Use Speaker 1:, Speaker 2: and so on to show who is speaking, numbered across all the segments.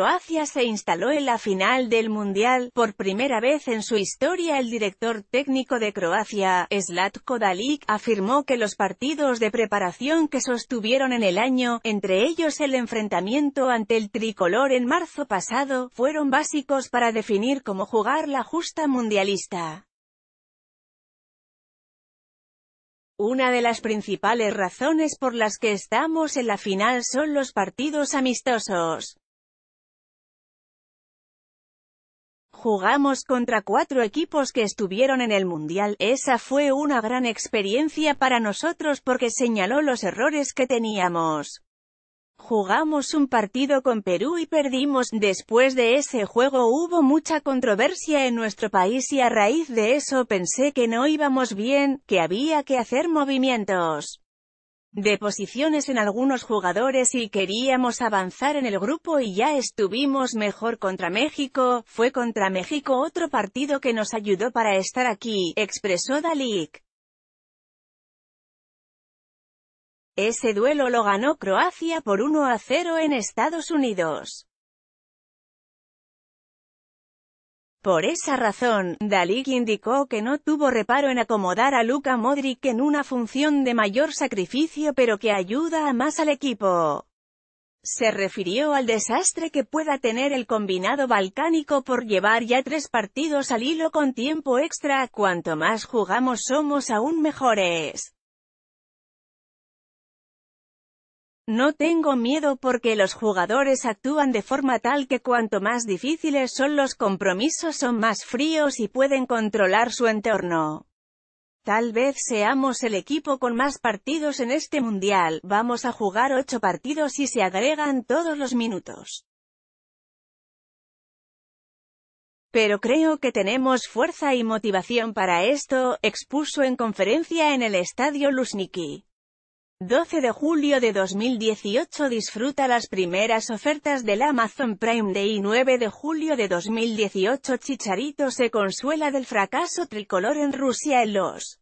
Speaker 1: Croacia se instaló en la final del Mundial, por primera vez en su historia el director técnico de Croacia, Slatko Dalic, afirmó que los partidos de preparación que sostuvieron en el año, entre ellos el enfrentamiento ante el tricolor en marzo pasado, fueron básicos para definir cómo jugar la justa mundialista. Una de las principales razones por las que estamos en la final son los partidos amistosos. Jugamos contra cuatro equipos que estuvieron en el Mundial, esa fue una gran experiencia para nosotros porque señaló los errores que teníamos. Jugamos un partido con Perú y perdimos, después de ese juego hubo mucha controversia en nuestro país y a raíz de eso pensé que no íbamos bien, que había que hacer movimientos de posiciones en algunos jugadores y queríamos avanzar en el grupo y ya estuvimos mejor contra México, fue contra México otro partido que nos ayudó para estar aquí, expresó Dalic. Ese duelo lo ganó Croacia por 1 a 0 en Estados Unidos. Por esa razón, Dalí indicó que no tuvo reparo en acomodar a Luka Modric en una función de mayor sacrificio pero que ayuda más al equipo. Se refirió al desastre que pueda tener el combinado balcánico por llevar ya tres partidos al hilo con tiempo extra, cuanto más jugamos somos aún mejores. No tengo miedo porque los jugadores actúan de forma tal que cuanto más difíciles son los compromisos son más fríos y pueden controlar su entorno. Tal vez seamos el equipo con más partidos en este mundial, vamos a jugar ocho partidos y se agregan todos los minutos. Pero creo que tenemos fuerza y motivación para esto, expuso en conferencia en el estadio Luzniki. 12 de julio de 2018 Disfruta las primeras ofertas del Amazon Prime Day y 9 de julio de 2018 Chicharito se consuela del fracaso tricolor en Rusia en los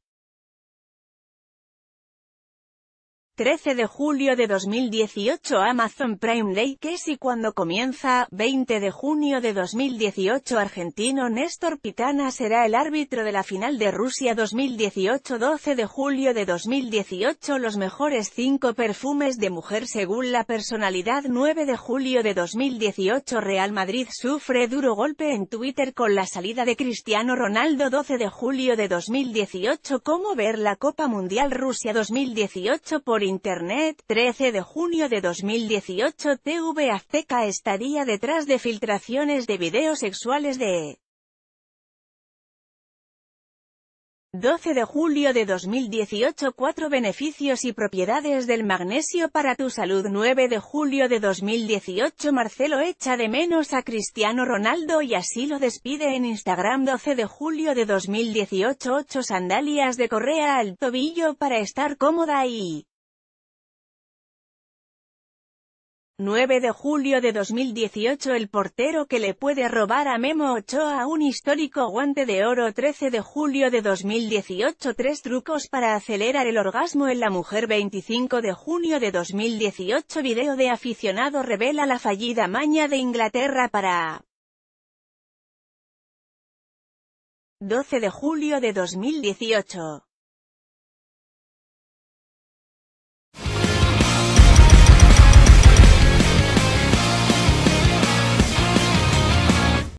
Speaker 1: 13 de julio de 2018 Amazon Prime Day que y cuando comienza, 20 de junio de 2018 argentino Néstor Pitana será el árbitro de la final de Rusia 2018 12 de julio de 2018 los mejores 5 perfumes de mujer según la personalidad 9 de julio de 2018 Real Madrid sufre duro golpe en Twitter con la salida de Cristiano Ronaldo 12 de julio de 2018 cómo ver la Copa Mundial Rusia 2018 por Internet, 13 de junio de 2018 TV Azteca estaría detrás de filtraciones de videos sexuales de 12 de julio de 2018 4 beneficios y propiedades del magnesio para tu salud 9 de julio de 2018 Marcelo echa de menos a Cristiano Ronaldo y así lo despide en Instagram 12 de julio de 2018 8 sandalias de correa al tobillo para estar cómoda y 9 de julio de 2018 El portero que le puede robar a Memo Ochoa un histórico guante de oro 13 de julio de 2018 Tres trucos para acelerar el orgasmo en la mujer 25 de junio de 2018 Video de aficionado revela la fallida maña de Inglaterra para 12 de julio de 2018